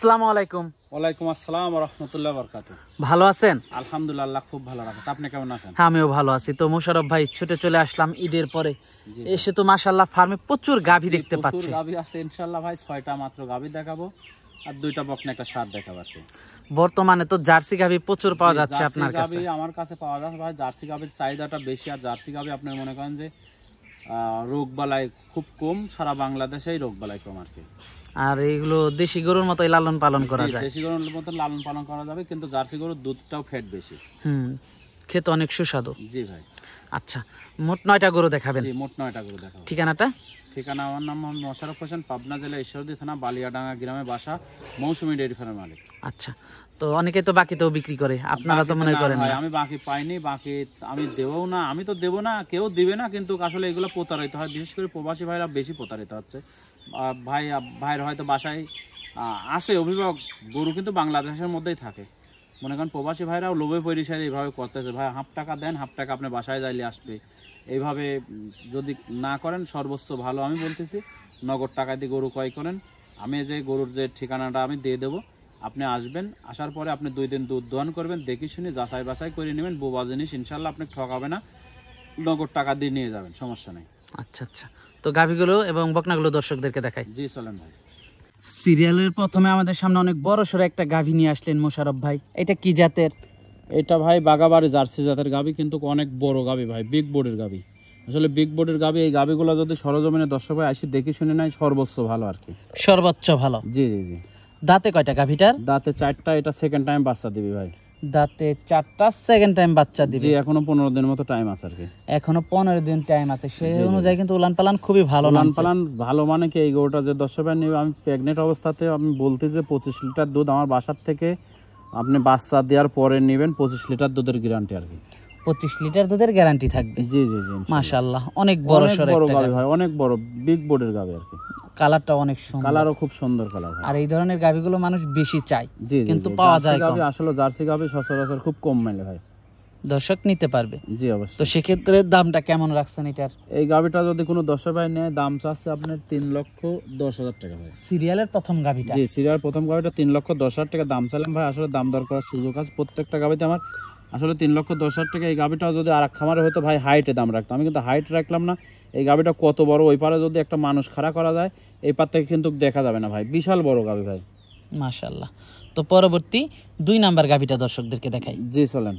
হ্যাঁ, প্রচুর গাভী দেখতে পাচ্ছি ভাই ছয়টা মাত্র গাভী দেখাবো আর দুইটা একটা বর্তমানে তো জার্সি গাভী প্রচুর পাওয়া যাচ্ছে আপনার কাছে আমার কাছে পাওয়া যাচ্ছে ভাই জার্সি গাভীর চাহিদাটা বেশি আর জার্সি গাভী আপনার মনে করেন যে রোগ বালাই খুব কম সারা বাংলাদেশেই রোগ বালাই কম আর কি আর এইগুলো দেশি গরুর মতো লালন পালন করা যায় দেশি গরুর মতো লালন পালন করা যাবে কিন্তু জার্সি গরুর দুধটাও ফ্যাট বেশি হুম খেতে অনেক সুস্বাদু জি ভাই আচ্ছা মোট নয়টা গরু দেখাবেন জি মোট নয়টা গরু দেখাবেন ঠিকানাটা ঠিকানা আমার নাম মোশারফ হোসেন পাবনা জেলা ঈশ্বরদী থানা বালিয়াডাঙ্গা গ্রামে বাসা মৌসুমি ডেয়ারি ফার্মের মালিক আচ্ছা তো অনেকে তো বাকি তো বিক্রি করে আপনারা তো মনে করেন আমি বাকি পাইনি বাকি আমি দেবও না আমি তো দেবো না কেউ দিবে না কিন্তু আসলে এগুলো প্রতারিত হয় বিশেষ করে প্রবাসী ভাইরা বেশি প্রতারিত হচ্ছে ভাই ভাইয়ের হয়তো বাসায় আসে অভিভাবক গরু কিন্তু বাংলাদেশের মধ্যেই থাকে মনে করেন প্রবাসী ভাইরাও লোভে পরিসারে এইভাবে করতেছে ভাই হাফ টাকা দেন হাফ টাকা আপনি বাসায় যাইলে আসবে এইভাবে যদি না করেন সর্বোচ্চ ভালো আমি বলতেছি নগদ টাকা দিয়ে গরু ক্রয় করেন আমি যে গরুর যে ঠিকানাটা আমি দিয়ে দেবো আপনি আসবেন আসার পরে আপনি দুই দিন দুধ দোয়ান করবেন দেখি শুনে যাচাই বাছাই করে নেবেন বোবা জিনিস ইনশাল্লাহ আপনি ঠকাবে না নগদ টাকা দিয়ে নিয়ে যাবেন সমস্যা নেই আচ্ছা আচ্ছা তো গাভীগুলো এবং বকনাগুলো দর্শকদেরকে দেখাই জি চলেন ভাই সিরিয়ালের প্রথমে আমাদের সামনে অনেক বড় সড়ো একটা গাভী নিয়ে আসলেন মোশারফ ভাই এটা কি জাতের এটা ভাই বাগাবাড়ি জার্সি জাতের গাভি কিন্তু অনেক বড় গাভি ভাই বিগ বোর্ডের গাভি আসলে বিগ বোর্ডের গাভি এই গাভীগুলো যদি সরজমিনে দর্শক ভাই আসি দেখে শুনে নাই সর্বোচ্চ ভালো আর কি সর্বোচ্চ ভালো জি জি জি দাঁতে কয়টা গাভিটার দাঁতে চারটা এটা সেকেন্ড টাইম বাচ্চা দিবি ভাই দাঁতে চারটা সেকেন্ড টাইম বাচ্চা দিবি জি এখনো 15 দিনের মতো টাইম আছে আর কি এখনো 15 দিন টাইম আছে সেই অনুযায়ী কিন্তু উলান পালান খুবই ভালো উলান পালান ভালো মানে কি এই গরুটা যে 10 বার নিবে আমি প্রেগন্যান্ট অবস্থাতে আমি বলতে যে 25 লিটার দুধ আমার বাসার থেকে আপনি বাচ্চা দেওয়ার পরে নেবেন 25 লিটার দুধের গ্যারান্টি আর কি পঁচিশ লিটার দুধের গ্যারান্টি থাকবে জি জি জি মাশাল্লাহ অনেক বড় বড় গাভী ভাই অনেক বড় বিগ বোর্ডের গাভী আর কি কালারটা অনেক সুন্দর কালারও খুব সুন্দর কালার আর এই ধরনের গাভীগুলো মানুষ বেশি চায় কিন্তু পাওয়া যায় আসলে জার্সি গাভী সচরাচর খুব কম মেলে ভাই দর্শক নিতে পারবে জি অবশ্যই তো সেক্ষেত্রে দামটা কেমন রাখছেন এটার এই গাভীটা যদি কোনো দর্শক ভাই নেয় দাম চাচ্ছে আপনার তিন লক্ষ দশ হাজার টাকা ভাই সিরিয়ালের প্রথম গাভিটা জি সিরিয়ালের প্রথম গাভীটা তিন লক্ষ দশ হাজার টাকা দাম চাইলাম ভাই আসলে দাম দর করার সুযোগ আছে প্রত্যেকটা গাভীতে আমার আসলে তিন লক্ষ দশ হাজার টাকা এই গাভিটা যদি আর খামারে হতো ভাই হাইটে দাম রাখতো আমি কিন্তু হাইট রাখলাম না এই গাভিটা কত বড় ওই পারে যদি একটা মানুষ খাড়া করা যায় এই পার থেকে কিন্তু দেখা যাবে না ভাই বিশাল বড় গাভি ভাই মাশাল্লাহ তো পরবর্তী দুই নাম্বার গাভিটা দর্শকদেরকে দেখাই জি চলেন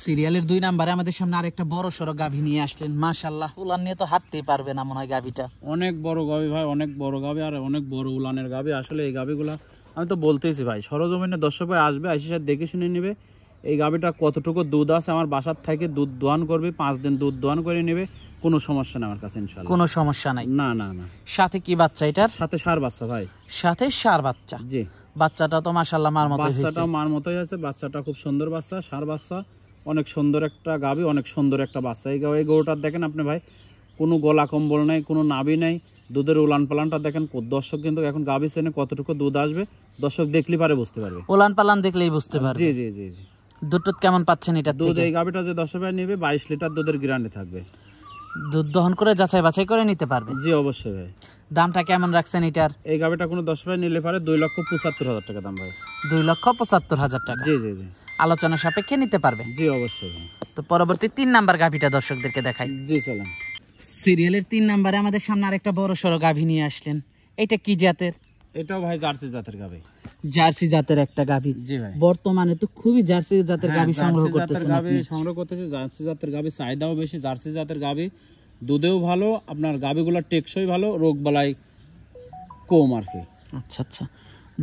সিরিয়ালের দুই নাম্বারে আমাদের সামনে আরেকটা বড় সড়ো গাভী নিয়ে আসলেন মাশাল্লাহ উলান নিয়ে তো হাঁটতেই পারবে না মনে হয় গাভীটা অনেক বড় গাভী ভাই অনেক বড় গাভি আর অনেক বড় উলানের গাভি আসলে এই গাভীগুলা আমি তো বলতেইছি ভাই সরজমিনে দর্শক ভাই আসবে আইসি দেখে শুনে নেবে এই গাভীটা কতটুকু দুধ আছে আমার বাসার থেকে দুধ দোয়ান করবে পাঁচ দিন দুধ দোয়ান করে নেবে কোনো সমস্যা নাই আমার কাছে ইনশাআল্লাহ কোনো সমস্যা নাই না না না সাথে কি বাচ্চা এটার সাথে সার বাচ্চা ভাই সাথে সার বাচ্চা জি বাচ্চাটা তো মাসাল্লাহ মার মতো হয়েছে বাচ্চাটা মার মতোই আছে বাচ্চাটা খুব সুন্দর বাচ্চা সার বাচ্চা অনেক সুন্দর একটা গাবি অনেক সুন্দর একটা বাচ্চা এই গাও এই গরুটার দেখেন আপনি ভাই কোনো গলা কম্বল নাই কোনো নাবি নাই দুধের উলান পালানটা দেখেন দর্শক কিন্তু এখন গাভি সেনে কতটুকু দুধ আসবে দর্শক দেখলে পারে বুঝতে পারবে উলান পালান দেখলেই বুঝতে পারবে জি জি জি জি দুধ কেমন পাচ্ছেন এটা দুধ এই গাভিটা যে দশ ভাই নেবে বাইশ লিটার দুধের গ্রান্ডে থাকবে দুধ দহন করে যাচাই বাছাই করে নিতে পারবে জি অবশ্যই ভাই দামটা কেমন রাখছেন এটার এই গাভিটা কোনো দশ ভাই নিলে পারে দুই লক্ষ পঁচাত্তর হাজার টাকা দাম ভাই দুই লক্ষ পঁচাত্তর হাজার টাকা জি জি জি আলোচনা সাপেক্ষে নিতে পারবে জি অবশ্যই ভাই তো পরবর্তী তিন নাম্বার গাভিটা দর্শকদেরকে দেখাই জি চলেন সিরিয়ালের তিন নাম্বারে আমাদের সামনে আরেকটা বড় সড়ো গাভি নিয়ে আসলেন এটা কি জাতের এটাও ভাই জার্সি জাতের গাবি জার্সি জাতের একটা গাবি বর্তমানে তো খুবই জার্সি জাতের হ্যাঁ, গাবি সংগ্রহ করতেছেন গাবি সংগ্রহ করতেছে জার্সি জাতের গাবি চাহিদাও বেশি জার্সি জাতের গাবি দুধেও ভালো আপনার গাবিগুলো টেকসই ভালো রোগ বালাই কম আর কি আচ্ছা আচ্ছা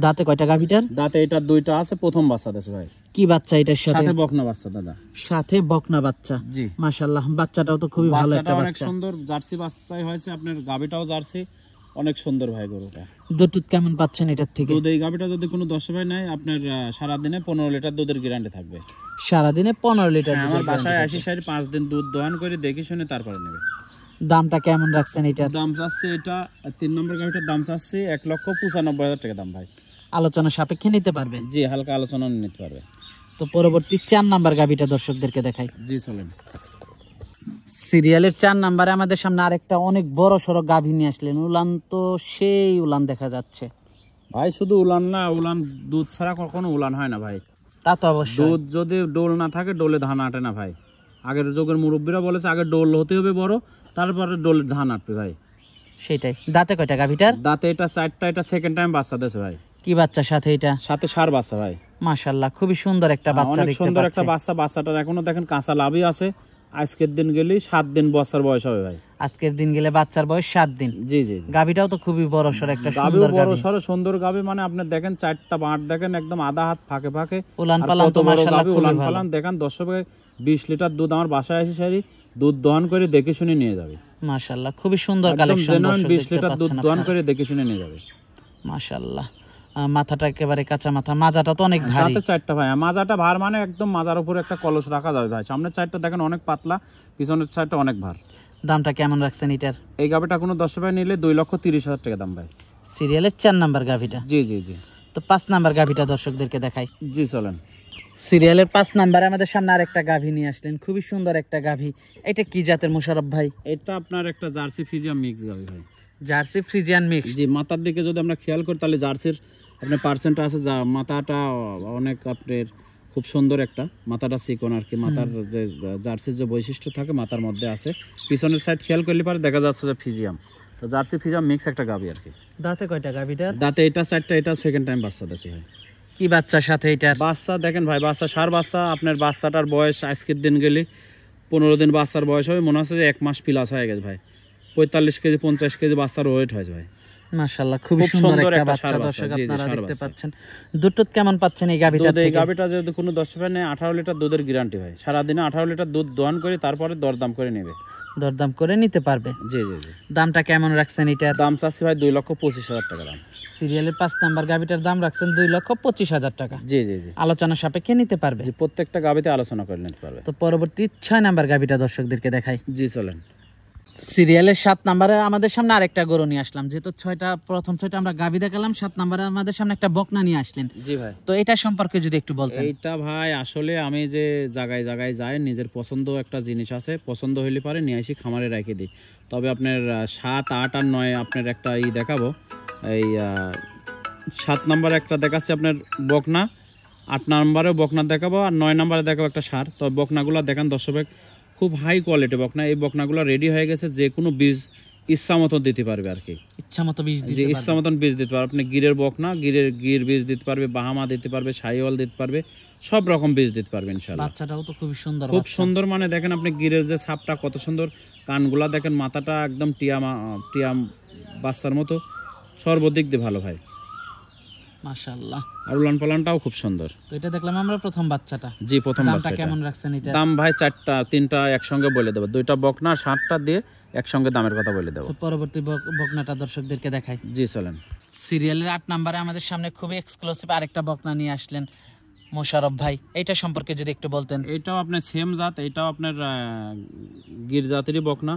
দাঁতে কয়টা গাভীটার দাঁতে এটা দুইটা আছে প্রথম বাচ্চা দেশে ভাই কি বাচ্চা এটার সাথে সাথে বকনা বাচ্চা দাদা সাথে বকনা বাচ্চা জি মাশাআল্লাহ বাচ্চাটাও তো খুবই ভালো একটা বাচ্চা অনেক সুন্দর জার্সি বাচ্চাই হয়েছে আপনার গাভীটাও জার্সি অনেক সুন্দর ভাই গরুটা দুধ কেমন পাচ্ছেন এটার থেকে দুধ এই গাভিটা যদি কোনো দশ ভাই নাই আপনার সারাদিনে পনেরো লিটার দুধের গ্যারান্টি থাকবে সারাদিনে পনেরো লিটার হ্যাঁ, আমার বাসায় আসি সাড়ে পাঁচ দিন দুধ দহন করে দেখে শুনে তারপরে নেবে দামটা কেমন রাখছেন এটা দাম চাচ্ছে এটা তিন নম্বর গাড়িটার দাম চাচ্ছে এক লক্ষ পঁচানব্বই হাজার টাকা দাম ভাই আলোচনা সাপেক্ষে নিতে পারবে জি হালকা আলোচনা নিতে পারবে তো পরবর্তী চার নাম্বার গাড়িটা দর্শকদেরকে দেখাই জি চলেন সিরিয়ালের চার নাম্বারে আমাদের সামনে আরেকটা অনেক বড় গাভী নিয়ে আসলেন উলান তো সেই উলান দেখা যাচ্ছে ভাই শুধু উলান না উলান দুধ ছাড়া কখনো উলান হয় না ভাই তা তো অবশ্যই দুধ যদি ডোল না থাকে ডোলে ধান আটে না ভাই আগের যুগের মুরব্বীরা বলেছে আগে ডোল হতে হবে বড় তারপরে ডোলে ধান আটবে ভাই সেটাই দাঁতে কয়টা গাভীটার দাঁতে এটা চারটা এটা সেকেন্ড টাইম বাচ্চা দেশে ভাই কি বাচ্চা সাথে এটা সাথে সার বাচ্চা ভাই মাশাআল্লাহ খুবই সুন্দর একটা হ্যাঁ, বাচ্চা দেখতে পাচ্ছি সুন্দর একটা বাচ্চা বাচ্চাটার এখনো দেখেন কাঁচা লাভই আছে আজকের দিন গেলে সাত দিন বছর বয়স হবে ভাই আজকের দিন গেলে বাচ্চার বয়স সাত দিন জি জি গাভিটাও তো খুবই বড় সর একটা সুন্দর বড় সর সুন্দর গাভি মানে আপনি দেখেন চারটা বাঁট দেখেন একদম আধা হাত ফাঁকে ফাঁকে উলান পালান তো মাশাআল্লাহ উলান পালান দেখেন দর্শকে 20 লিটার দুধ আমার বাসায় এসে সারি দুধ দহন করে দেখে শুনে নিয়ে যাবে মাশাআল্লাহ খুবই সুন্দর কালেকশন 20 লিটার দুধ দহন করে দেখে শুনে নিয়ে যাবে মাশাআল্লাহ মাথাটা একেবারে কাঁচা মাথা মাজাটা তো অনেক ভারী দাঁতে চারটা ভাই মাজাটা ভার মানে একদম মাজার উপরে একটা কলস রাখা যাবে ভাই সামনের চারটা দেখেন অনেক পাতলা পিছনের চারটা অনেক ভার দামটা কেমন রাখছেন এটার এই গাভিটা কোনো দশ ভাই নিলে দুই লক্ষ তিরিশ হাজার টাকা দাম ভাই সিরিয়ালের চার নাম্বার গাভিটা জি জি জি তো পাঁচ নাম্বার গাভিটা দর্শকদেরকে দেখাই জি চলেন সিরিয়ালের পাঁচ নাম্বারে আমাদের সামনে আর একটা গাভী নিয়ে আসলেন খুবই সুন্দর একটা গাভি এটা কি জাতের মোশারফ ভাই এটা আপনার একটা জার্সি ফিজিয়াম মিক্স গাভী ভাই জার্সি ফ্রিজিয়ান মিক্স জি মাথার দিকে যদি আমরা খেয়াল করি তাহলে জার্সির আপনার পার্সেন্টটা আছে যা মাথাটা অনেক আপনার খুব সুন্দর একটা মাথাটা চিকন আর কি মাথার যে জার্সির যে বৈশিষ্ট্য থাকে মাথার মধ্যে আছে পিছনের সাইড খেয়াল করলে পারে দেখা যাচ্ছে যে ফিজিয়াম তো জার্সি ফিজিয়াম মিক্স একটা গাবি আর কি দাঁতে কয়টা গাবিটা দাঁতে এটা সাইডটা এটা সেকেন্ড টাইম বাচ্চা দেশি হয় কি বাচ্চার সাথে এটা বাচ্চা দেখেন ভাই বাচ্চা সার বাচ্চা আপনার বাচ্চাটার বয়স আজকের দিন গেলে পনেরো দিন বাচ্চার বয়স হবে মনে হচ্ছে যে এক মাস প্লাস হয়ে গেছে ভাই পঁয়তাল্লিশ কেজি পঞ্চাশ কেজি বাচ্চার ওয়েট হয়েছে ভাই সুন্দর একটা বাচ্চা দর্শক আপনারা দেখতে পাচ্ছেন কেমন পাচ্ছেন এই থেকে এই যদি কোনো দর্শক নেয় 18 লিটার দুধের গ্যারান্টি হয় সারা দিনে 18 লিটার দুধ করে তারপরে দরদাম করে নেবে দরদাম করে নিতে পারবে জি জি দামটা কেমন রাখছেন এটার দাম চাচ্ছি ভাই 2 লক্ষ 25 হাজার টাকা দাম সিরিয়ালের 5 নাম্বার গাভিটার দাম রাখছেন 2 লক্ষ 25 হাজার টাকা জি জি জি আলোচনা সাপেক্ষে নিতে পারবে প্রত্যেকটা গাভীতে আলোচনা করে নিতে পারবে তো পরবর্তী 6 নাম্বার গাভীটা দর্শকদেরকে দেখাই জি চলেন সিরিয়ালের সাত নাম্বারে আমাদের সামনে আরেকটা গরু নিয়ে আসলাম যেহেতু ছয়টা প্রথম ছয়টা আমরা গাভি দেখালাম সাত নাম্বারে আমাদের সামনে একটা বকনা নিয়ে আসলেন জি ভাই তো এটা সম্পর্কে যদি একটু বলতেন এটা ভাই আসলে আমি যে জায়গায় জায়গায় যাই নিজের পছন্দ একটা জিনিস আছে পছন্দ হইলে পারে নিয়ে আসি খামারে রেখে দিই তবে আপনার সাত আট আর নয় আপনার একটা ই দেখাবো এই সাত নাম্বারে একটা দেখাচ্ছে আপনার বকনা আট নাম্বারেও বকনা দেখাবো আর নয় নাম্বারে দেখাবো একটা সার তবে বকনাগুলো দেখান দর্শক খুব হাই কোয়ালিটি বকনা এই বকনাগুলো রেডি হয়ে গেছে যে কোনো বীজ ইচ্ছা মতন দিতে পারবে আর কি ইচ্ছা মতো বীজ যে ইচ্ছা মতন বীজ দিতে পারবে আপনি গিরের বকনা গিরের গির বীজ দিতে পারবে বাহামা দিতে পারবে সাইওয়াল দিতে পারবে সব রকম বীজ দিতে পারবে ইনশাআল্লাহ বাচ্চাটাও তো খুব সুন্দর খুব সুন্দর মানে দেখেন আপনি গিরের যে ছাপটা কত সুন্দর কানগুলা দেখেন মাথাটা একদম টিয়া টিয়া বাচ্চার মতো সর্বদিক দিয়ে ভালো ভাই খুব সুন্দর তো এটা দেখলাম আমরা প্রথম বাচ্চাটা তিনটা একসঙ্গে বলে দুইটা সাতটা দিয়ে একসঙ্গে দামের কথা বলে দেব পরবর্তী বকনাটা জি চলেন সিরিয়ালের আট আমাদের সামনে খুবই এক্সক্লুসিভ আরেকটা বকনা নিয়ে আসলেন মোশারফ ভাই এটা সম্পর্কে যদি একটু বলতেন এটাও আপনার সেম জাত এটাও আপনার গির জাতেরই বকনা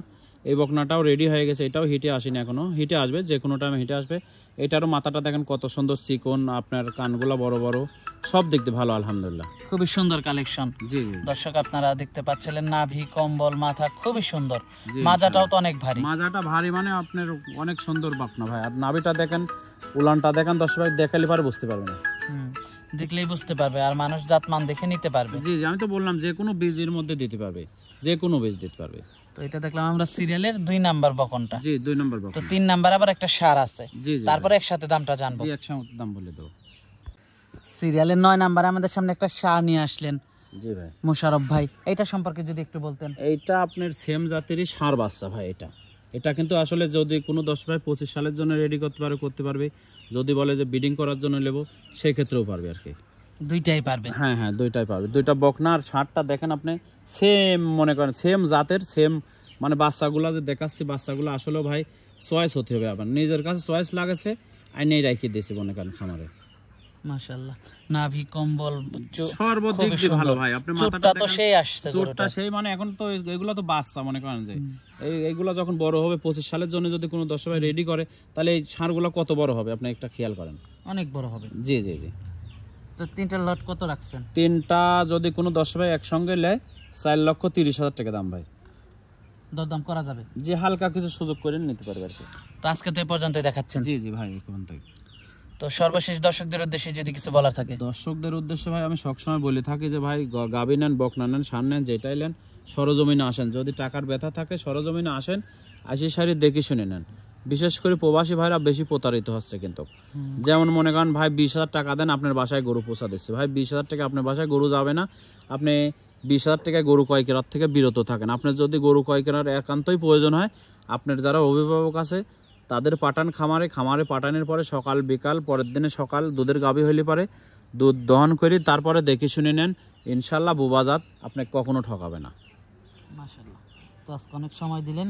এই বকনাটাও রেডি হয়ে গেছে এটাও হিটে আসেনি এখনো হিটে আসবে যে টাইমে হিটে আসবে এটারও মাথাটা দেখেন কত সুন্দর চিকন আপনার কানগুলো বড় বড় সব দেখতে ভালো আলহামদুলিল্লাহ খুবই সুন্দর কালেকশন জি দর্শক আপনারা দেখতে পাচ্ছিলেন নাভি কম্বল মাথা খুবই সুন্দর মাজাটাও তো অনেক ভারী মাজাটা ভারী মানে আপনার অনেক সুন্দর বাপনা ভাই আর নাভিটা দেখেন উলানটা দেখেন দর্শক ভাই দেখালে পারে বুঝতে পারবে না দেখলেই বুঝতে পারবে আর মানুষ জাতমান দেখে নিতে পারবে জি জি আমি তো বললাম যে কোনো বীজের মধ্যে দিতে পারবে যে কোনো বীজ দিতে পারবে সিরিয়ালের নয় নাম্বারে আমাদের সামনে একটা সার নিয়ে আসলেন ভাই সম্পর্কে যদি একটু বলতেন এইটা আপনার সেম সার বাচ্চা ভাই এটা এটা কিন্তু আসলে যদি কোনো দশ ভাই পঁচিশ সালের জন্য রেডি করতে পারে করতে পারবে যদি বলে যে বিডিং করার জন্য নেবো সেক্ষেত্রেও পারবে আর কি দুইটাই পারবে হ্যাঁ হ্যাঁ দুইটাই পাবে দুইটা বকনা আর ষাটটা দেখেন আপনি সেম মনে করেন সেম জাতের সেম মানে বাচ্চাগুলো যে দেখাচ্ছি বাচ্চাগুলো আসলেও ভাই চয়েস হতে হবে আবার নিজের কাছে চয়েস লাগেছে আর নেই রাখিয়ে দিয়েছি মনে করেন খামারে মাশাআল্লাহ নাভি কম্বল সর্বদিক ভালো ভাই আপনি মাথাটা মানে আপনি একটা খেয়াল করেন অনেক বড় হবে জি জি জি তিনটা যদি কোনো দশ ভাই একসঙ্গে নেয় চার লক্ষ তিরিশ হাজার টাকা দাম ভাই দরদাম করা যাবে যে হালকা কিছু সুযোগ করে নিতে পারবে আর কি তো আজকে তো এই পর্যন্তই দেখাচ্ছেন জি জি ভাই এই পর্যন্তই তো সর্বশেষ দর্শকদের উদ্দেশ্যে যদি কিছু বলার থাকে দর্শকদের উদ্দেশ্যে ভাই আমি সবসময় বলে থাকি যে ভাই গাবি নেন বকনা নেন সান নেন যেটাই নেন সরজমিনে আসেন যদি টাকার ব্যথা থাকে সরজমিনে আসেন আসি সারি দেখে শুনে নেন বিশেষ করে প্রবাসী ভাইরা বেশি প্রতারিত হচ্ছে কিন্তু যেমন মনে করেন ভাই বিশ হাজার টাকা দেন আপনার বাসায় গরু পোষা দিচ্ছে ভাই বিশ হাজার টাকা আপনার বাসায় গরু যাবে না আপনি বিশ হাজার টাকায় গরু ক্রয় কেনার থেকে বিরত থাকেন আপনার যদি গরু ক্রয় কেনার একান্তই প্রয়োজন হয় আপনার যারা অভিভাবক আছে তাদের পাঠান খামারে খামারে পাঠানোর পরে সকাল বিকাল পরের দিনে সকাল দুধের গাভী হইলে পারে দুধ দহন করি তারপরে দেখে শুনে নেন ইনশাল্লাহ বোবাজাত আপনাকে কখনো ঠকাবে না মাসাল্লাহ তো আজকে অনেক সময় দিলেন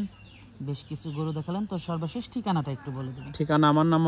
বেশ কিছু গরু দেখালেন তো সর্বশেষ ঠিকানাটা একটু বলে দেবেন ঠিকানা আমার নাম